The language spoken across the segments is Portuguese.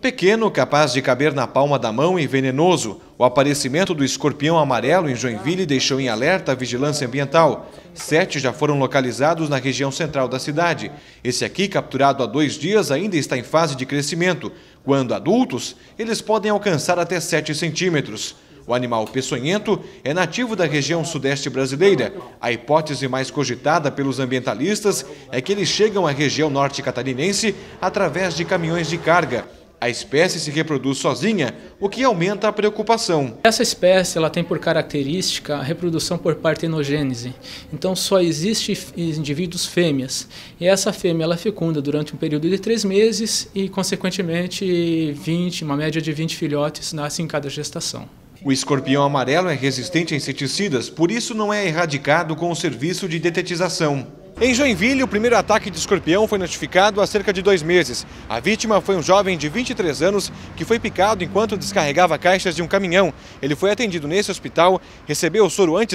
Pequeno, capaz de caber na palma da mão e venenoso, o aparecimento do escorpião amarelo em Joinville deixou em alerta a vigilância ambiental. Sete já foram localizados na região central da cidade. Esse aqui, capturado há dois dias, ainda está em fase de crescimento. Quando adultos, eles podem alcançar até 7 centímetros. O animal peçonhento é nativo da região sudeste brasileira. A hipótese mais cogitada pelos ambientalistas é que eles chegam à região norte catarinense através de caminhões de carga a espécie se reproduz sozinha, o que aumenta a preocupação. Essa espécie ela tem por característica a reprodução por partenogênese. Então só existe indivíduos fêmeas. E essa fêmea ela fecunda durante um período de três meses e, consequentemente, 20, uma média de 20 filhotes nascem em cada gestação. O escorpião amarelo é resistente a inseticidas, por isso não é erradicado com o serviço de detetização. Em Joinville, o primeiro ataque de escorpião foi notificado há cerca de dois meses. A vítima foi um jovem de 23 anos que foi picado enquanto descarregava caixas de um caminhão. Ele foi atendido nesse hospital, recebeu o soro anti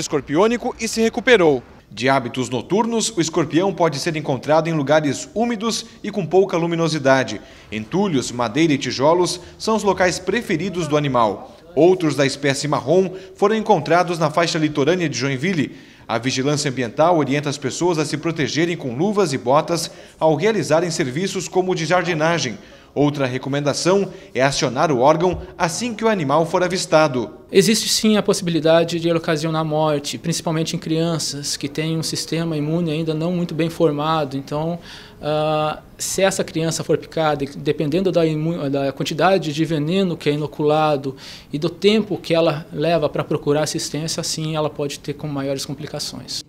e se recuperou. De hábitos noturnos, o escorpião pode ser encontrado em lugares úmidos e com pouca luminosidade. Entulhos, madeira e tijolos são os locais preferidos do animal. Outros da espécie marrom foram encontrados na faixa litorânea de Joinville. A vigilância ambiental orienta as pessoas a se protegerem com luvas e botas ao realizarem serviços como o de jardinagem, Outra recomendação é acionar o órgão assim que o animal for avistado. Existe sim a possibilidade de ele ocasionar morte, principalmente em crianças que têm um sistema imune ainda não muito bem formado. Então, uh, se essa criança for picada, dependendo da, da, quantidade de veneno que é inoculado e do tempo que ela leva para procurar assistência, sim, ela pode ter com maiores complicações.